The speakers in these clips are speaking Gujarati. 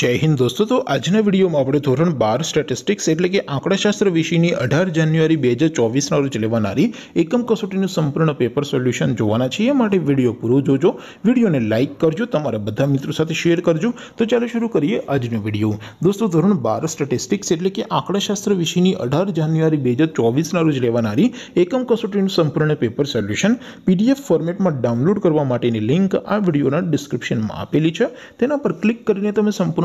जय हिंद दोस्तों तो आज ने वीडियो मा आपणो ધોરણ 12 स्टैटिस्टिक्स એટલે કે આંકડાશાસ્ત્ર વિષયની 18 જાન્યુઆરી 2024 ના રોજ લેવાણારી એકમ કસોટીનું સંપૂર્ણ પેપર સોલ્યુશન જોવાના છે માટે વિડિયો પૂરું જોજો વિડિયોને લાઈક કરજો તમારા બધા મિત્રો સાથે શેર કરજો તો ચાલો શરૂ કરીએ આજનો વિડિયો दोस्तों ધોરણ 12 स्टैटिस्टिक्स એટલે કે આંકડાશાસ્ત્ર વિષયની 18 જાન્યુઆરી 2024 ના રોજ લેવાણારી એકમ કસોટીનું સંપૂર્ણ પેપર સોલ્યુશન PDF ફોર્મેટમાં ડાઉનલોડ કરવા માટેની લિંક આ વિડિયોના ડિસ્ક્રિપ્શનમાં આપેલી છે તેના પર ક્લિક કરીને તમે સંપૂર્ણ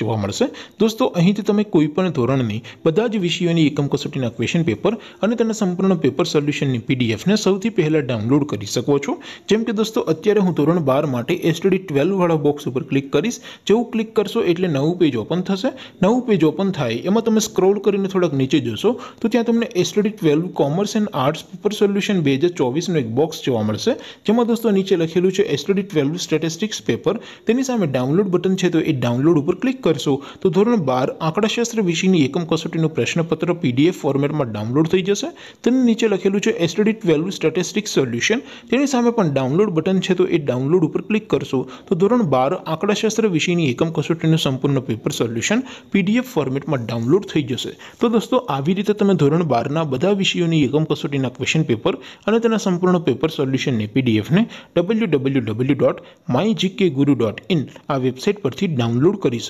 જોમા મળશે દોસ્તો અહીંથી તમે કોઈપણ ધોરણની બધા જ વિષયોની એકમ કોસોટીના ક્વેશ્ચન પેપર અને તેના સંપૂર્ણ પેપર સોલ્યુશનની પીડીએફ ને સૌથી પહેલા ડાઉનલોડ કરી શકો છો જેમ કે દોસ્તો અત્યારે હું ધોરણ 12 માટે STD 12 વાળો બોક્સ ઉપર ક્લિક કરિસ જેવું ક્લિક કરશો એટલે નવું પેજ ઓપન થશે નવું પેજ ઓપન થાય એમાં તમે સ્ક્રોલ કરીને થોડક નીચે જશો તો ત્યાં તમને STD 12 commerce and arts paper solution 2024 નો એક બોક્સ જોવા મળશે જેમાં દોસ્તો નીચે લખેલું છે STD 12 स्टैटिस्टिक्स પેપર તેની સામે ડાઉનલોડ બટન છે તો એ ડાઉનલોડ ઉપર ક્લિક કરશું તો ધોરણ 12 આંકડાશાસ્ત્ર વિષયની એકમ કસોટીનું પ્રશ્નપત્ર પીડીએફ ફોર્મેટમાં ડાઉનલોડ થઈ જશે તેની નીચે લખેલું છે STD 12 स्टैटिस्टिक्स સોલ્યુશન તેની સામે પણ ડાઉનલોડ બટન છે તો એ ડાઉનલોડ ઉપર ક્લિક કરશું તો ધોરણ 12 આંકડાશાસ્ત્ર વિષયની એકમ કસોટીનું સંપૂર્ણ પેપર સોલ્યુશન પીડીએફ ફોર્મેટમાં ડાઉનલોડ થઈ જશે તો દોસ્તો આવી રીતે તમે ધોરણ 12 ના બધા વિષયોની એકમ કસોટીના ક્વેશ્ચન પેપર અને તેના સંપૂર્ણ પેપર સોલ્યુશન ને પીડીએફ ને www.mygkguru.in આ વેબસાઈટ પરથી ડાઉનલોડ કરી